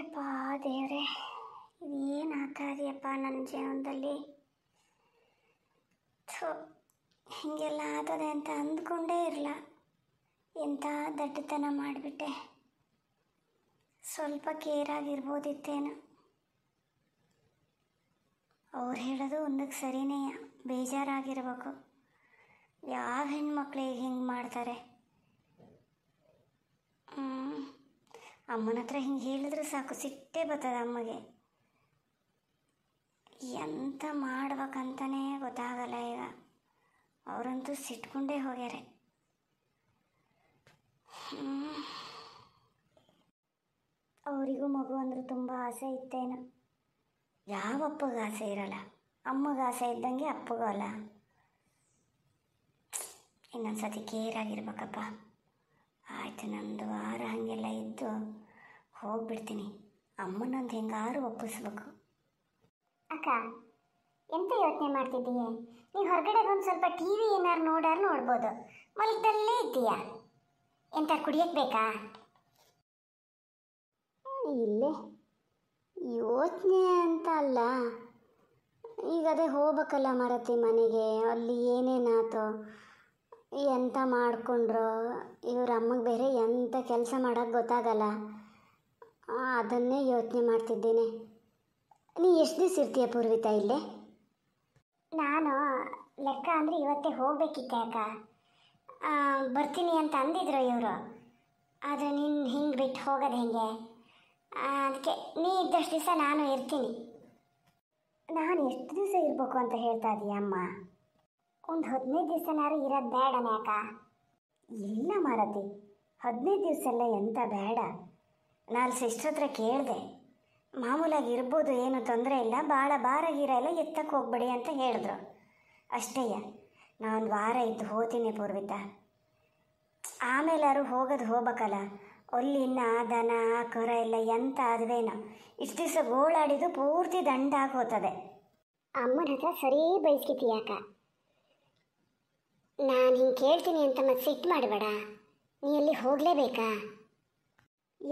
ಅಪ್ಪ ದೇವರೇ ಏನು ಆತ ಇದೆಯಪ್ಪ ನನ್ನ ಜೀವನದಲ್ಲಿ ಸೊ ಹೀಗೆಲ್ಲ ಆತದೆ ಅಂತ ಅಂದ್ಕೊಂಡೇ ಇರಲ್ಲ ಎಂಥ ದಡ್ಡತನ ಮಾಡಿಬಿಟ್ಟೆ ಸ್ವಲ್ಪ ಕೇರ್ ಆಗಿರ್ಬೋದಿತ್ತೇನು ಅವ್ರು ಹೇಳೋದು ಒಂದಕ್ಕೆ ಸರಿನೇ ಬೇಜಾರಾಗಿರ್ಬೇಕು ಯಾವ ಹೆಣ್ಮಕ್ಳಿಗೆ ಹಿಂಗೆ ಮಾಡ್ತಾರೆ ಅಮ್ಮನ ಹತ್ರ ಹಿಂಗೆ ಹೇಳಿದ್ರೆ ಸಾಕು ಸಿಟ್ಟೇ ಬರ್ತದೆ ಅಮ್ಮಗೆ ಎಂತ ಮಾಡ್ಬೇಕಂತನೇ ಗೊತ್ತಾಗಲ್ಲ ಈಗ ಅವರಂತೂ ಸಿಟ್ಕೊಂಡೇ ಹೋಗ್ಯಾರೆ ಅವರಿಗೂ ಮಗು ಅಂದ್ರೆ ತುಂಬ ಆಸೆ ಇತ್ತೇನು ಯಾವ ಅಪ್ಪಗೆ ಆಸೆ ಇರಲ್ಲ ಅಮ್ಮಗೆ ಆಸೆ ಇದ್ದಂಗೆ ಅಪ್ಪಗೂ ಅಲ್ಲ ಇನ್ನೊಂದ್ಸತಿ ಆಗಿರ್ಬೇಕಪ್ಪ ಆಯಿತು ನಮ್ಮದು ವಾರ ಹಾಗೆಲ್ಲ ಇದ್ದು ಹೋಗ್ಬಿಡ್ತೀನಿ ಅಮ್ಮನೊಂದು ಹೆಂಗಾರು ಒಪ್ಪಿಸ್ಬೇಕು ಅಕ್ಕ ಎಂತ ಯೋಚನೆ ಮಾಡ್ತಿದ್ದೀಯೇ ನೀವು ಹೊರಗಡೆ ಬಂದು ಸ್ವಲ್ಪ ಟಿ ವಿ ಏನಾರು ನೋಡಾರು ನೋಡ್ಬೋದು ಮಲಗದಲ್ಲೇ ಇದ್ದೀಯಾ ಎಂತ ಕುಡಿಯಕ್ಕೆ ಬೇಕಾ ಇಲ್ಲೇ ಯೋಚನೆ ಅಂತ ಅಲ್ಲ ಈಗ ಅದೇ ಹೋಗ್ಬೇಕಲ್ಲ ಮರತಿ ಮನೆಗೆ ಅಲ್ಲಿ ಏನೇನಾತೋ ಎಂಥ ಮಾಡಿಕೊಂಡ್ರು ಇವ್ರ ಅಮ್ಮಗೆ ಬೇರೆ ಎಂಥ ಕೆಲಸ ಮಾಡೋಕ್ಕೆ ಗೊತ್ತಾಗಲ್ಲ ಅದನ್ನೇ ಯೋಚನೆ ಮಾಡ್ತಿದ್ದೀನಿ ನೀ ಎಷ್ಟು ದಿವಸ ಇರ್ತೀಯ ಪೂರ್ವಿತ ಇಲ್ಲೇ ನಾನು ಲೆಕ್ಕ ಅಂದರೆ ಇವತ್ತೇ ಹೋಗಬೇಕಿತ್ತೆ ಅಕ್ಕ ಬರ್ತೀನಿ ಅಂತ ಅಂದಿದ್ರು ಇವರು ಆದರೆ ನೀನು ಹಿಂಗೆ ಬಿಟ್ಟು ಹೋಗೋದು ಹೇಗೆ ಅದಕ್ಕೆ ನೀ ಇದ್ದಷ್ಟು ದಿವಸ ನಾನು ಇರ್ತೀನಿ ನಾನು ಎಷ್ಟು ದಿವಸ ಇರಬೇಕು ಅಂತ ಹೇಳ್ತಾ ಇದೀಯ ಅಮ್ಮ ಒಂದು ಹದಿನೈದು ದಿವಸನಾರು ಇರೋದು ಬೇಡ ನಾಕ ಇಲ್ಲ ಮಾರತಿ ಹದಿನೈದು ದಿವಸ ಎಲ್ಲ ಎಂತ ಬೇಡ ನಾನು ಸಿಸ್ಟ್ರ್ ಹತ್ರ ಕೇಳಿದೆ ಮಾಮೂಲಾಗಿ ಇರ್ಬೋದು ಏನು ತೊಂದರೆ ಇಲ್ಲ ಭಾಳ ಭಾರ ಎಲ್ಲ ಎತ್ತಕ್ಕೆ ಹೋಗ್ಬೇಡಿ ಅಂತ ಹೇಳಿದ್ರು ಅಷ್ಟೇಯ ನಾನೊಂದು ವಾರ ಇದ್ದು ಹೋತೀನಿ ಪೂರ್ವಿತ ಆಮೇಲಾರು ಹೋಗೋದು ಹೋಗ್ಬೇಕಲ್ಲ ಅಲ್ಲಿ ಆ ದನ ಕೊರ ಎಲ್ಲ ಎಂತ ಅದುವೇನೋ ಇಷ್ಟು ದಿವಸ ಗೋಳಾಡಿದ್ದು ಪೂರ್ತಿ ದಂಡ ಆಗೋತದೆ ಅಮ್ಮನ ಹತ್ರ ಸರಿ ಯಾಕ ನಾನು ಹಿಂಗೆ ಕೇಳ್ತೀನಿ ಅಂತ ಮತ್ತೆ ಸಿಟ್ಟು ಮಾಡಬೇಡ ನೀ ಅಲ್ಲಿ ಹೋಗಲೇಬೇಕಾ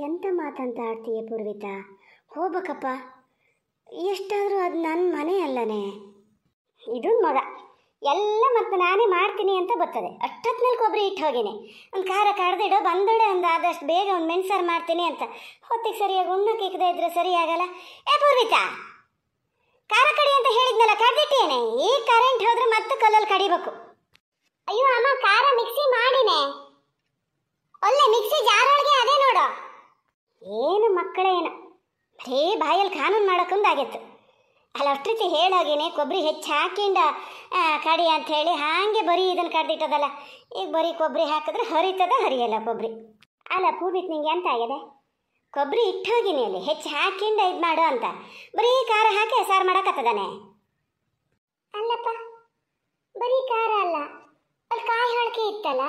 ಎಂಥ ಮಾತಂತ ಆಡ್ತೀಯ ಪೂರ್ವಿತಾ ಹೋಗ್ಬೇಕಪ್ಪ ಎಷ್ಟಾದರೂ ಅದು ನನ್ನ ಮನೆ ಅಲ್ಲನೇ ಇದು ಮಗ ಎಲ್ಲ ಮತ್ತು ನಾನೇ ಮಾಡ್ತೀನಿ ಅಂತ ಬರ್ತದೆ ಮೇಲೆ ಕೊಬ್ಬರಿ ಇಟ್ಟು ಹೋಗಿನಿ ಒಂದು ಖಾರ ಕಡ್ದಿಡೋ ಬಂದಡೆ ಒಂದು ಆದಷ್ಟು ಬೇಗ ಒಂದು ಮೆಣಸಾರು ಮಾಡ್ತೀನಿ ಅಂತ ಹೊತ್ತಿಗೆ ಸರಿಯಾಗಿ ಉಣ್ಣಕ್ಕೆ ಇಕ್ಕದೇ ಇದ್ರೆ ಸರಿಯಾಗಲ್ಲ ಏ ಪೂರ್ವಿತಾ ಖಾರ ಕಡಿ ಅಂತ ಹೇಳಿದ್ನಲ್ಲ ಕಡ್ದಿಟ್ಟೇನೆ ಈ ಕರೆಂಟ್ ಹೋದರೆ ಮತ್ತೆ ಕಲ್ಲಲ್ಲಿ ಕಡಿಬೇಕು ಅಯ್ಯೋ ಅಮ್ಮ ಖಾರ ಮಿಕ್ಸಿ ಮಾಡಿನೆ ಒಳ್ಳೆ ಮಿಕ್ಸಿ ಜಾರೊಳಗೆ ಅದೇ ನೋಡು ಏನು ಮಕ್ಕಳೇನು ಬರೀ ಬಾಯಲ್ಲಿ ಕಾನೂನು ಮಾಡೋಕ್ಕೊಂದಾಗಿತ್ತು ಅಲ್ಲಿ ಅಷ್ಟು ರೀತಿ ಹೇಳೋಗಿನಿ ಕೊಬ್ಬರಿ ಹೆಚ್ಚು ಹಾಕಿಂದ ಕಡಿ ಅಂತ ಹೇಳಿ ಹಾಗೆ ಬರೀ ಇದನ್ನು ಕಡ್ದಿಟ್ಟದಲ್ಲ ಈಗ ಬರೀ ಕೊಬ್ಬರಿ ಹಾಕಿದ್ರೆ ಹರಿತದ ಹರಿಯಲ್ಲ ಕೊಬ್ಬರಿ ಅಲ್ಲ ಪೂಬಿತ್ ನಿಂಗೆ ಅಂತ ಆಗಿದೆ ಕೊಬ್ಬರಿ ಇಟ್ಟು ಹೋಗಿನಿ ಅಲ್ಲಿ ಹೆಚ್ಚು ಹಾಕಿಂದ ಇದು ಮಾಡು ಅಂತ ಬರೀ ಖಾರ ಹಾಕಿ ಸಾರು ಮಾಡೋಕತ್ತದಾನೆ ಅಲ್ಲಪ್ಪ ಬರೀ ಖಾರ ಅಲ್ಲ ಅಲ್ಲಿ ಕಾಯಿ ಹೊಳಕೆ ಇತ್ತಲ್ಲ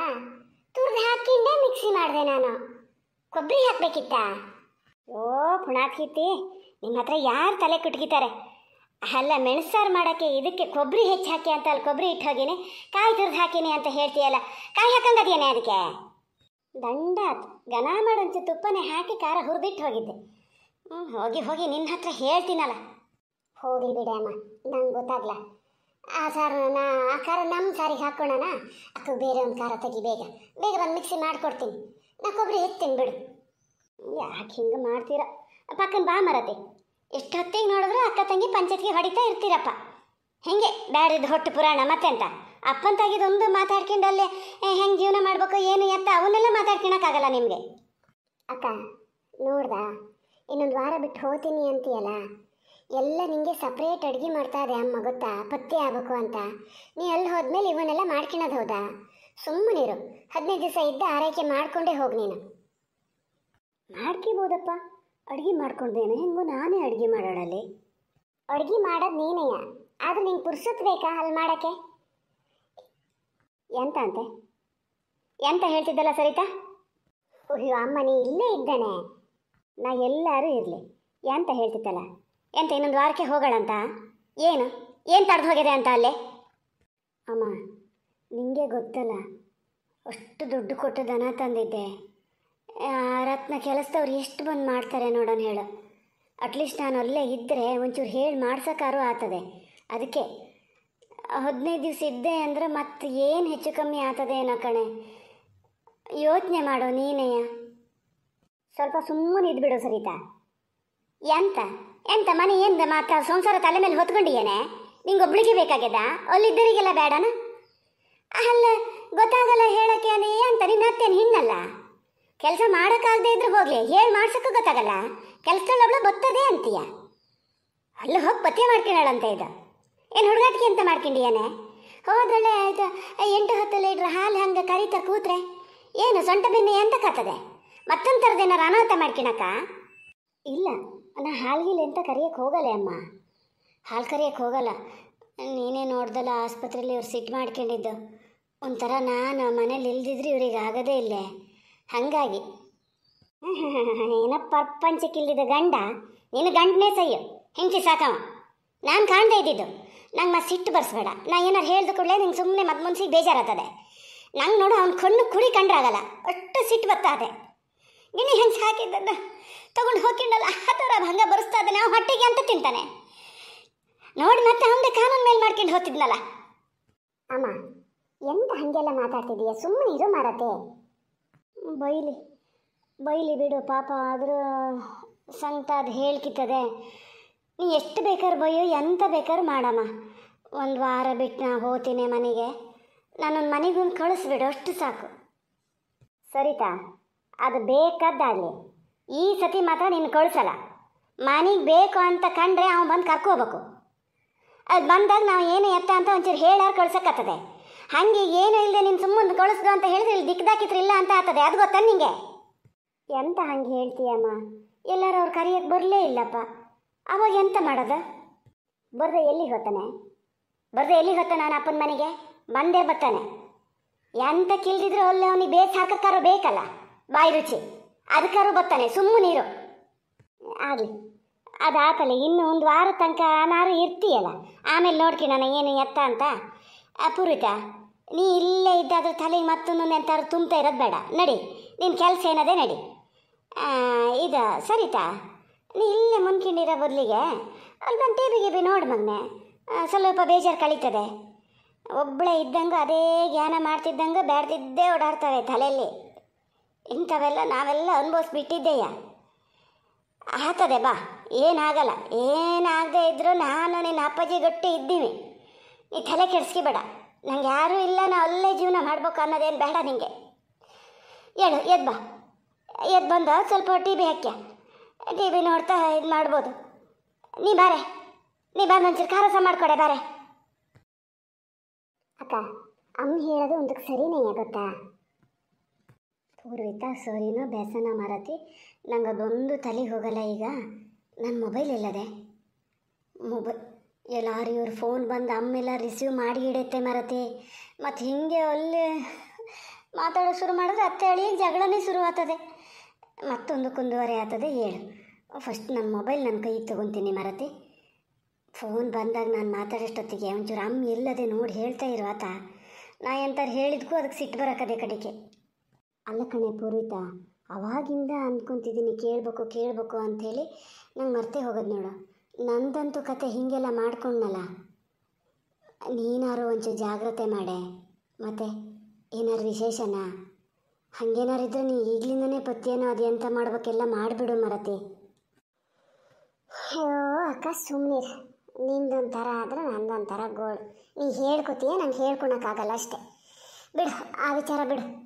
ತುರ್ದು ಹಾಕಿಂದೆ ಮಿಕ್ಸಿ ಮಾಡಿದೆ ನಾನು ಕೊಬ್ಬರಿ ಹಾಕಬೇಕಿತ್ತಾ ಓ ಪುಣಾಕಿತ್ತಿ ನಿಮ್ಮ ಹತ್ರ ಯಾರು ತಲೆ ಕುಟ್ಕಿತಾರೆ ಅಲ್ಲ ಮೆಣಸಾರು ಮಾಡೋಕ್ಕೆ ಇದಕ್ಕೆ ಕೊಬ್ಬರಿ ಹೆಚ್ಚು ಹಾಕಿ ಅಂತ ಅಲ್ಲಿ ಕೊಬ್ಬರಿ ಇಟ್ಟು ಹೋಗೀನಿ ಕಾಯಿ ತುರ್ದು ಹಾಕೀನಿ ಅಂತ ಹೇಳ್ತೀಯಲ್ಲ ಕಾಯಿ ಹಾಕಂಗದೇನೆ ಅದಕ್ಕೆ ದಂಡ ಘನ ಮಾಡೊಂಚು ತುಪ್ಪನೇ ಹಾಕಿ ಖಾರ ಹುರಿದಿಟ್ಟು ಹೋಗಿದ್ದೆ ಹ್ಞೂ ಹೋಗಿ ಹೋಗಿ ನಿನ್ನ ಹತ್ರ ಹೇಳ್ತೀನಲ್ಲ ಹೋಗಿ ಬಿಡಿ ಅಮ್ಮ ನಂಗೆ ಗೊತ್ತಾಗ್ಲ ಆ ಸಾರನ ಆ ಖಾರ ನಮ್ಮ ಸಾರಿಗೆ ಹಾಕ್ಕೊಳ್ಳೋಣ ಅಕ್ಕ ಬೇರೆ ಒಂದು ಖಾರ ತೆಗಿ ಬೇಗ ಬೇಗ ಬಂದು ಮಿಕ್ಸಿ ಮಾಡಿಕೊಡ್ತೀನಿ ನಾ ಕೊಬ್ಬರಿ ಎತ್ತೀನಿ ಬಿಡು ಯಾಕೆ ಹಿಂಗೆ ಮಾಡ್ತೀರ ಅಕ್ಕನ ಬಾ ಮರತೆ ಎಷ್ಟು ಹೊತ್ತಿಗೆ ನೋಡಿದ್ರು ಅಕ್ಕ ತಂಗಿ ಪಂಚಾಯತ್ಗೆ ಹೊಡಿತಾ ಇರ್ತೀರಪ್ಪ ಹೆಂಗೆ ಬ್ಯಾಡಿದ್ದು ಹೊಟ್ಟು ಪುರಾಣ ಮತ್ತೆ ಅಂತ ಅಪ್ಪನ ಒಂದು ಮಾತಾಡ್ಕೊಂಡು ಅಲ್ಲೇ ಹೆಂಗೆ ಜೀವನ ಮಾಡಬೇಕು ಏನು ಎತ್ತ ಅವನ್ನೆಲ್ಲ ಮಾತಾಡ್ಕೊಳಕ್ಕಾಗಲ್ಲ ನಿಮಗೆ ಅಕ್ಕ ನೋಡ್ದಾ ಇನ್ನೊಂದು ವಾರ ಬಿಟ್ಟು ಹೋಗ್ತೀನಿ ಅಂತೀಯಲ್ಲ ಎಲ್ಲ ನಿಂಗೆ ಸಪ್ರೇಟ್ ಅಡುಗೆ ಮಾಡ್ತಾ ಇದೆ ಅಮ್ಮ ಗೊತ್ತಾ ಪತ್ತೆ ಆಗಬೇಕು ಅಂತ ನೀ ಅಲ್ಲಿ ಹೋದ್ಮೇಲೆ ಇವನ್ನೆಲ್ಲ ಮಾಡ್ಕೊಳೋದು ಹೌದಾ ಸುಮ್ಮನಿರು ಹದಿನೈದು ದಿವಸ ಇದ್ದ ಆರೈಕೆ ಮಾಡಿಕೊಂಡೇ ಹೋಗಿ ನೀನು ಮಾಡ್ಕೋಬೋದಪ್ಪ ಅಡುಗೆ ಮಾಡ್ಕೊಂಡೇನು ಹೆಂಗೋ ನಾನೇ ಅಡುಗೆ ಮಾಡೋಳಲ್ಲಿ ಅಡುಗೆ ಮಾಡೋದು ನೀನೆಯ ಆದರೆ ನಿಂಗೆ ಪುರ್ಸತ್ ಬೇಕಾ ಅಲ್ಲಿ ಮಾಡೋಕ್ಕೆ ಎಂತ ಅಂತೆ ಎಂತ ಹೇಳ್ತಿದ್ದಲ್ಲ ಸರಿತಾ ಅಯ್ಯೋ ಅಮ್ಮ ನೀ ಇಲ್ಲೇ ಇದ್ದಾನೆ ನಾ ಎಲ್ಲರೂ ಇರಲಿ ಎಂತ ಹೇಳ್ತಿದ್ದಲ್ಲ ಎಂತ ಇನ್ನೊಂದು ವಾರಕ್ಕೆ ಹೋಗೋಣಂತ ಏನು ಏನು ತಡೆದು ಹೋಗಿದೆ ಅಂತ ಅಲ್ಲೇ ಅಮ್ಮ ನಿಮಗೆ ಗೊತ್ತಲ್ಲ ಅಷ್ಟು ದುಡ್ಡು ಕೊಟ್ಟು ದನ ತಂದಿದ್ದೆ ರತ್ನ ಕೆಲಸದವ್ರು ಎಷ್ಟು ಬಂದು ಮಾಡ್ತಾರೆ ನೋಡೋಣ ಹೇಳು ಅಟ್ಲೀಸ್ಟ್ ನಾನು ಅಲ್ಲೇ ಇದ್ದರೆ ಒಂಚೂರು ಹೇಳಿ ಮಾಡ್ಸೋಕ್ಕಾರು ಆಗ್ತದೆ ಅದಕ್ಕೆ ಹದಿನೈದು ದಿವಸ ಇದ್ದೆ ಅಂದರೆ ಮತ್ತೆ ಏನು ಹೆಚ್ಚು ಕಮ್ಮಿ ಆಗ್ತದೆ ಏನೋ ಕಣೆ ಯೋಚನೆ ಮಾಡು ನೀನೆಯ ಸ್ವಲ್ಪ ಸುಮ್ಮನೆ ಇದ್ಬಿಡು ಸರಿತಾ ಎಂತ ಎಂತ ಮನೆ ಎಂದ ಮಾತ್ರ ಸಂಸಾರ ತಲೆ ಮೇಲೆ ಹೊತ್ಕೊಂಡಿಯೇನೆ ನಿಂಗೊಬ್ಳಿಗೆ ಬೇಕಾಗ್ಯದ ಅಲ್ಲಿದ್ದರಿಗೆಲ್ಲ ಬೇಡನ ಅಲ್ಲ ಗೊತ್ತಾಗಲ್ಲ ಹೇಳಕ್ಕೆ ಅಂತ ನಿನ್ನ ಅತ್ತೇನು ಹಿನ್ನಲ್ಲ ಕೆಲಸ ಮಾಡೋಕ್ಕಾಗದೆ ಇದ್ರೆ ಹೋಗ್ಲಿ ಹೇಳಿ ಮಾಡ್ಸೋಕ್ಕೂ ಗೊತ್ತಾಗಲ್ಲ ಕೆಲಸದೊಳೊಬ್ಳು ಬತ್ತದೆ ಅಂತೀಯ ಅಲ್ಲಿ ಹೋಗಿ ಪತ್ತೆ ಮಾಡ್ಕೊಳ್ಳೋಳಂತ ಇದು ಏನು ಹುಡುಗಾಟಿಗೆ ಅಂತ ಮಾಡ್ಕೊಂಡಿಯಾನೆ ಹೋದ್ರಳೆ ಆಯ್ತು ಎಂಟು ಹತ್ತು ಲೀಟ್ರ್ ಹಾಲು ಹಂಗೆ ಕರೀತಾ ಕೂತ್ರೆ ಏನು ಸೊಂಟ ಬೆನ್ನೆ ಅಂತ ಕತ್ತದೆ ಮತ್ತೊಂದು ಏನಾರು ಅನಾಹುತ ಮಾಡ್ಕೊಳಕ್ಕ ಇಲ್ಲ ನಾನು ಹಾಲ್ಗಿಲ್ ಅಂತ ಹೋಗಲ್ಲ ಅಮ್ಮ ಹಾಲು ಕರೆಯೋಕ್ಕೆ ಹೋಗಲ್ಲ ನೀನೇ ನೋಡ್ದಲ್ಲ ಆಸ್ಪತ್ರೆಯಲ್ಲಿ ಇವ್ರು ಸಿಟ್ಟು ಮಾಡ್ಕೊಂಡಿದ್ದು ಒಂಥರ ನಾನು ಮನೇಲಿ ಇಲ್ದಿದ್ರೆ ಇವ್ರಿಗೆ ಆಗೋದೇ ಇಲ್ಲೇ ಹಾಗಾಗಿ ಏನಪ್ಪ ಪ್ರಪಂಚಕ್ಕಿಲ್ಲದ ಗಂಡ ನೀನು ಗಂಡನೇ ಸಯ್ಯು ಹೆಂಡತಿ ಸಾಕವ ನಾನು ಕಾಣದೇ ಇದ್ದಿದ್ದು ನಂಗೆ ಮತ್ತೆ ಸಿಟ್ಟು ಬರ್ಸ್ಬೇಡ ನಾ ಏನಾರು ಹೇಳಿದ ಕೂಡಲೇ ನಿಂಗೆ ಸುಮ್ಮನೆ ಮತ್ತೆ ಮುನ್ಸಿಗೆ ಬೇಜಾರಾಗ್ತದೆ ನಂಗೆ ನೋಡು ಅವ್ನು ಕಣ್ಣು ಕುಡಿ ಕಂಡ್ರಾಗಲ್ಲ ಅಷ್ಟು ಸಿಟ್ಟು ಅದೇ ಗಿಣಿ ಹೆಂಗೆ ಹಾಕಿದ್ದದ್ದು ತಗೊಂಡು ಹೋಗಿಂಡಲ್ಲ ಆ ಅದು ಹಂಗೆ ಬರೆಸ್ತಾ ಇದ್ದಾನೆ ಹೊಟ್ಟೆಗೆ ಅಂತ ತಿಂತಾನೆ ನೋಡಿ ಮತ್ತೆ ಹಂಗೆ ಕಾನೂನು ಮೇಲೆ ಮಾಡ್ಕೊಂಡು ಹೋಗ್ತಿದ್ನಲ್ಲ ಅಮ್ಮ ಎಂತ ಹಂಗೆಲ್ಲ ಮಾತಾಡ್ತಿದೀಯ ಸುಮ್ಮನೆ ಇದು ಮಾಡತ್ತೆ ಬೈಲಿ ಬೈಲಿ ಬಿಡು ಪಾಪ ಆದರೂ ಸಂತ ಅದು ಹೇಳ್ಕಿತ್ತದೆ ನೀ ಎಷ್ಟು ಬೇಕಾದ್ರೂ ಬೈಯೋ ಎಂತ ಬೇಕಾದ್ರೂ ಮಾಡಮ್ಮ ಒಂದು ವಾರ ಬಿಟ್ಟು ನಾ ಹೋಗ್ತೀನಿ ಮನೆಗೆ ನಾನೊಂದು ಮನೆಗೂ ಕಳಿಸ್ಬಿಡು ಅಷ್ಟು ಸಾಕು ಸರಿತಾ ಅದು ಬೇಕದ್ದಾಗಲಿ ಈ ಸತಿ ಮಾತ್ರ ನೀನು ಕಳಿಸಲ್ಲ ಮನೆಗೆ ಬೇಕು ಅಂತ ಕಂಡ್ರೆ ಅವನು ಬಂದು ಕರ್ಕೋಬೇಕು ಅದು ಬಂದಾಗ ನಾವು ಏನು ಎತ್ತ ಅಂತ ಒಂಚೂರು ಹೇಳಾರು ಕಳ್ಸಕ್ಕತ್ತದೆ ಹಾಗೆ ಏನು ಇಲ್ಲದೆ ನೀನು ಸುಮ್ಮನೆ ಕಳಿಸ್ದು ಅಂತ ಹೇಳಿದ್ರೆ ಇಲ್ಲಿ ಇಲ್ಲ ಅಂತ ಆಗ್ತದೆ ಅದು ಗೊತ್ತಾ ನಿಂಗೆ ಎಂತ ಹಂಗೆ ಹೇಳ್ತೀಯಮ್ಮ ಎಲ್ಲರೂ ಅವ್ರು ಕರೆಯೋಕ್ಕೆ ಬರಲೇ ಇಲ್ಲಪ್ಪ ಅವಾಗ ಎಂತ ಮಾಡೋದು ಬರ್ದೆ ಎಲ್ಲಿಗೆ ಹೋಗ್ತಾನೆ ಬರ್ದೆ ಎಲ್ಲಿ ಹೋಗ್ತಾನೆ ನಾನು ಅಪ್ಪನ ಮನೆಗೆ ಬಂದೇ ಬರ್ತಾನೆ ಎಂತ ಕಿಲ್ದಿದ್ರು ಅಲ್ಲಿ ಅವನಿಗೆ ಬೇಸ್ ಹಾಕಕ್ಕಾರೋ ಬೇಕಲ್ಲ ಬಾಯಿ ರುಚಿ ಅದಕ್ಕಾರು ಬರ್ತಾನೆ ಸುಮ್ಮನೆ ನೀರು ಆಗಲಿ ಅದಾತಲೆ ಇನ್ನು ಒಂದು ವಾರ ತನಕ ನಾರು ಇರ್ತೀಯಲ್ಲ ಆಮೇಲೆ ನೋಡ್ಕಿ ನಾನು ಏನು ಎತ್ತ ಅಂತ ಅಪೂರ್ವಿತ ನೀ ಇಲ್ಲೇ ಇದ್ದಾದ್ರೂ ತಲೆಗೆ ಮತ್ತೊಂದು ಎಂತಾದ್ರು ತುಂಬ್ತಾ ಇರೋದು ಬೇಡ ನಡಿ ನಿನ್ನ ಕೆಲಸ ಏನದೇ ನಡಿ ಇದು ಸರಿತಾ ನೀ ಇಲ್ಲೇ ಮುನ್ಕಿಂಡಿರೋ ಬದಲಿಗೆ ಅಲ್ಲಿ ಬಂದು ಟಿ ವಿ ಗಿಬಿ ನೋಡಿ ಮಗನೆ ಸ್ವಲ್ಪ ಬೇಜಾರು ಕಳೀತದೆ ಒಬ್ಬಳೇ ಇದ್ದಂಗೆ ಅದೇ ಜ್ಞಾನ ಮಾಡ್ತಿದ್ದಂಗೆ ಬ್ಯಾಡ್ತಿದ್ದೇ ಓಡಾಡ್ತವೆ ತಲೆಯಲ್ಲಿ ಇಂಥವೆಲ್ಲ ನಾವೆಲ್ಲ ಅನುಭವಿಸ್ಬಿಟ್ಟಿದ್ದೇಯ ಆಗ್ತದೆ ಬಾ ಏನಾಗಲ್ಲ ಏನಾಗದೆ ಇದ್ದರೂ ನಾನು ನಿನ್ನ ಅಪ್ಪಾಜಿ ಗಟ್ಟಿ ಇದ್ದೀವಿ ನೀ ತಲೆ ಕೆಡಿಸ್ಕಿಬೇಡ ನಂಗೆ ಯಾರೂ ಇಲ್ಲ ನಾವು ಅಲ್ಲೇ ಜೀವನ ಮಾಡ್ಬೇಕು ಅನ್ನೋದೇನು ಬೇಡ ನಿಂಗೆ ಹೇಳು ಎದ್ ಬಾ ಎದ್ ಬಂದು ಸ್ವಲ್ಪ ಟಿ ವಿ ಹಾಕ್ಯ ಟಿ ವಿ ನೋಡ್ತಾ ಇದು ಮಾಡ್ಬೋದು ನೀ ಬಾರೆ ನೀ ಬಂದು ಒಂಚೂರು ಕಾರಸ ಮಾಡಿಕೊಡೆ ಬಾರೆ ಅಕ್ಕ ಅಮ್ಮ ಹೇಳೋದು ಒಂದಕ್ಕೆ ಸರಿನೇ ಗೊತ್ತಾ ಪೂರ್ವಿತಾ ಸೋರಿನೋ ಬೇಸನ ಮಾರತಿ ನಂಗೆ ಅದೊಂದು ತಲೆ ಹೋಗಲ್ಲ ಈಗ ನನ್ನ ಮೊಬೈಲ್ ಇಲ್ಲದೆ ಮೊಬೈಲ್ ಎಲ್ಲಾರು ಇವ್ರ ಫೋನ್ ಬಂದು ಅಮ್ಮೆಲ್ಲ ರಿಸೀವ್ ಮಾಡಿ ಇಡತ್ತೆ ಮಾರತಿ ಮತ್ತು ಹಿಂಗೆ ಅಲ್ಲಿ ಮಾತಾಡೋ ಶುರು ಮಾಡಿದ್ರೆ ಅತ್ತೆ ಅಳಿಗೆ ಜಗಳನೇ ಶುರು ಆಗ್ತದೆ ಮತ್ತೊಂದು ಕುಂದುವರೆ ಆಗ್ತದೆ ಹೇಳು ಫಸ್ಟ್ ನನ್ನ ಮೊಬೈಲ್ ನನ್ನ ಕೈ ತೊಗೊತೀನಿ ಮರತಿ ಫೋನ್ ಬಂದಾಗ ನಾನು ಮಾತಾಡೋಷ್ಟೊತ್ತಿಗೆ ಒಂಚೂರು ಅಮ್ಮ ಇಲ್ಲದೆ ನೋಡಿ ಹೇಳ್ತಾ ಇರೋ ನಾ ಎಂತಾರು ಹೇಳಿದ್ಕೂ ಅದಕ್ಕೆ ಸಿಟ್ಟು ಬರೋಕ್ಕದೆ ಕಡೆಗೆ ಅಲ್ಲ ಕಣೆ ಪೂರ್ವಿತಾ ಅವಾಗಿಂದ ಅಂದ್ಕೊಂತಿದ್ದೀನಿ ಕೇಳಬೇಕು ಕೇಳಬೇಕು ಅಂಥೇಳಿ ನಂಗೆ ಮರ್ತೇ ಹೋಗೋದು ನೋಡು ನಂದಂತೂ ಕತೆ ಹೀಗೆಲ್ಲ ಮಾಡ್ಕೊಂಡ್ನಲ್ಲ ನೀನಾರು ಒಂಚೂರು ಜಾಗ್ರತೆ ಮಾಡೆ ಮತ್ತು ಏನಾರು ವಿಶೇಷನಾ ಹಾಗೇನಾರು ಇದ್ರೆ ನೀ ಈಗಲಿಂದನೇ ಪತ್ಯನೋ ಅದು ಎಂತ ಮಾಡ್ಬೇಕೆಲ್ಲ ಮಾಡಿಬಿಡು ಮರತಿ ಅಯ್ಯೋ ಅಕ್ಕ ಸುಮ್ಮನೆ ನಿಂದೊಂಥರ ಆದರೆ ನಂದೊಂಥರ ಗೋಳ್ ನೀ ಹೇಳ್ಕೊತೀಯ ನಂಗೆ ಹೇಳ್ಕೊಳಕ್ಕಾಗಲ್ಲ ಅಷ್ಟೆ ಬಿಡು ಆ ವಿಚಾರ ಬಿಡು